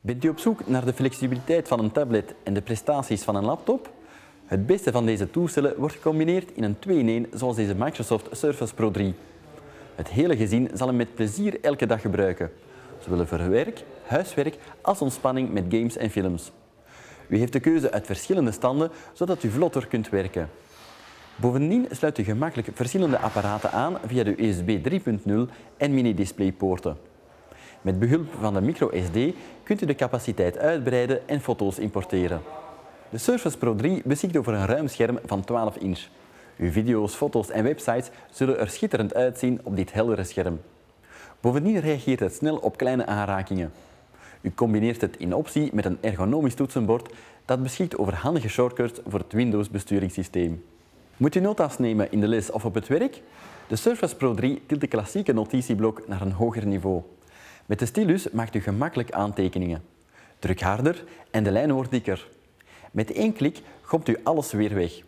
Bent u op zoek naar de flexibiliteit van een tablet en de prestaties van een laptop? Het beste van deze toestellen wordt gecombineerd in een 2-in-1 zoals deze Microsoft Surface Pro 3. Het hele gezin zal hem met plezier elke dag gebruiken. Zowel voor werk, huiswerk als ontspanning met games en films. U heeft de keuze uit verschillende standen, zodat u vlotter kunt werken. Bovendien sluit u gemakkelijk verschillende apparaten aan via de USB 3.0 en mini-displaypoorten. Met behulp van de microSD kunt u de capaciteit uitbreiden en foto's importeren. De Surface Pro 3 beschikt over een ruim scherm van 12 inch. Uw video's, foto's en websites zullen er schitterend uitzien op dit heldere scherm. Bovendien reageert het snel op kleine aanrakingen. U combineert het in optie met een ergonomisch toetsenbord dat beschikt over handige shortcuts voor het Windows-besturingssysteem. Moet u nota's nemen in de les of op het werk? De Surface Pro 3 tilt de klassieke notitieblok naar een hoger niveau. Met de stylus maakt u gemakkelijk aantekeningen. Druk harder en de lijn wordt dikker. Met één klik komt u alles weer weg.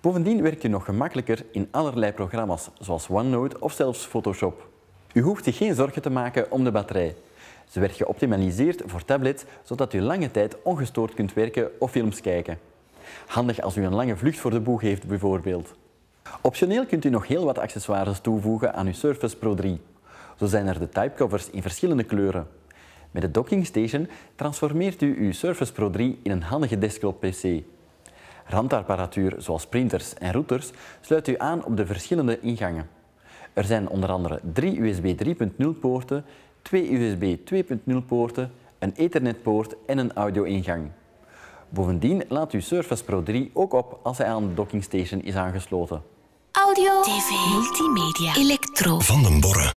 Bovendien werkt u nog gemakkelijker in allerlei programma's, zoals OneNote of zelfs Photoshop. U hoeft zich geen zorgen te maken om de batterij. Ze werd geoptimaliseerd voor tablets, zodat u lange tijd ongestoord kunt werken of films kijken. Handig als u een lange vlucht voor de boeg heeft bijvoorbeeld. Optioneel kunt u nog heel wat accessoires toevoegen aan uw Surface Pro 3. Zo zijn er de typecovers in verschillende kleuren. Met de docking station transformeert u uw Surface Pro 3 in een handige desktop-pc. Randapparatuur zoals printers en routers sluit u aan op de verschillende ingangen. Er zijn onder andere drie USB 3.0 poorten, twee USB 2.0 poorten, een Ethernet-poort en een audio-ingang. Bovendien laat uw Surface Pro 3 ook op als hij aan de dockingstation is aangesloten. Audio, tv, multimedia, elektro, van den borren.